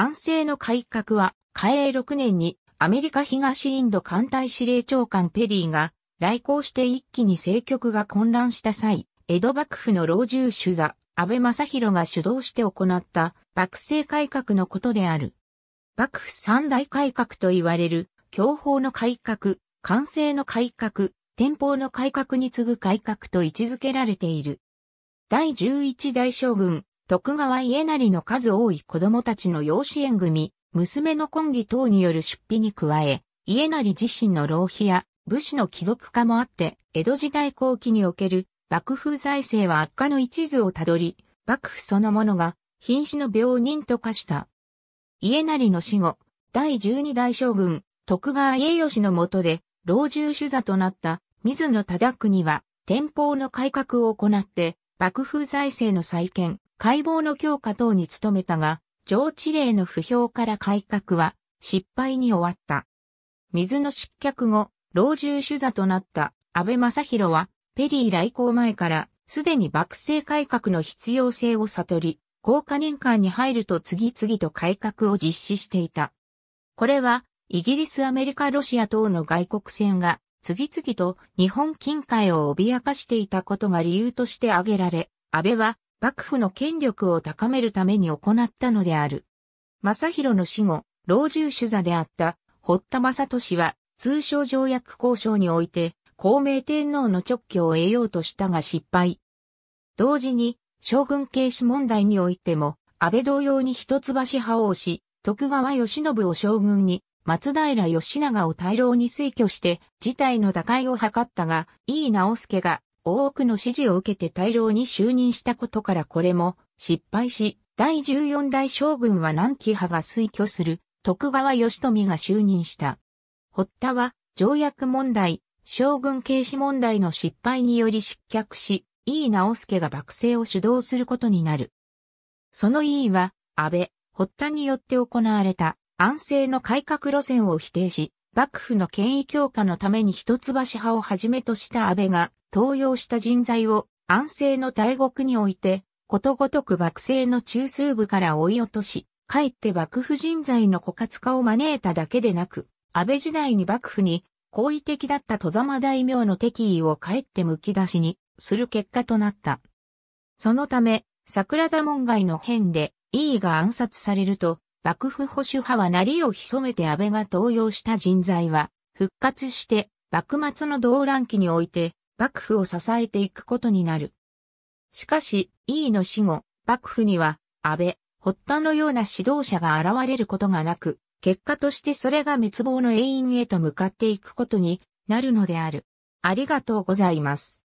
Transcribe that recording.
安政の改革は、嘉永6年にアメリカ東インド艦隊司令長官ペリーが来航して一気に政局が混乱した際、江戸幕府の老中主座、安倍正弘が主導して行った幕政改革のことである。幕府三大改革と言われる、享保の改革、官制の改革、天保の改革に次ぐ改革と位置づけられている。第11代将軍、徳川家成の数多い子供たちの養子縁組、娘の婚儀等による出費に加え、家成自身の浪費や武士の貴族化もあって、江戸時代後期における幕府財政は悪化の一途をたどり、幕府そのものが瀕死の病人と化した。家成の死後、第十二代将軍、徳川家義の下で、老中主座となった水野忠国は、天保の改革を行って、幕府財政の再建、解剖の強化等に努めたが、上地令の不評から改革は失敗に終わった。水の失脚後、老中主座となった安倍正宏は、ペリー来航前からすでに幕政改革の必要性を悟り、高価年間に入ると次々と改革を実施していた。これは、イギリス、アメリカ、ロシア等の外国船が次々と日本近海を脅かしていたことが理由として挙げられ、安倍は幕府の権力を高めるために行ったのである。正宏の死後、老中主座であった堀田正俊は通商条約交渉において孔明天皇の直挙を得ようとしたが失敗。同時に将軍軽視問題においても安倍同様に一橋派を押し、徳川慶喜を将軍に松平義長を大老に推挙して、事態の打開を図ったが、井伊直助が多くの支持を受けて大老に就任したことからこれも失敗し、第14代将軍は南紀派が推挙する徳川義富が就任した。堀田は条約問題、将軍軽視問題の失敗により失脚し、井伊直助が幕政を主導することになる。その井伊は、安倍、堀田によって行われた安政の改革路線を否定し、幕府の権威強化のために一橋派をはじめとした安倍が登用した人材を安政の大国において、ことごとく幕政の中枢部から追い落とし、かえって幕府人材の枯渇化を招いただけでなく、安倍時代に幕府に好意的だった戸様大名の敵意をかえってむき出しにする結果となった。そのため、桜田門外の変で、意ーが暗殺されると、幕府保守派はなりを潜めて安倍が登用した人材は、復活して、幕末の動乱期において、幕府を支えていくことになる。しかし、e、の死後、幕府には、安倍、発端のような指導者が現れることがなく、結果としてそれが滅亡の永遠へと向かっていくことになるのである。ありがとうございます。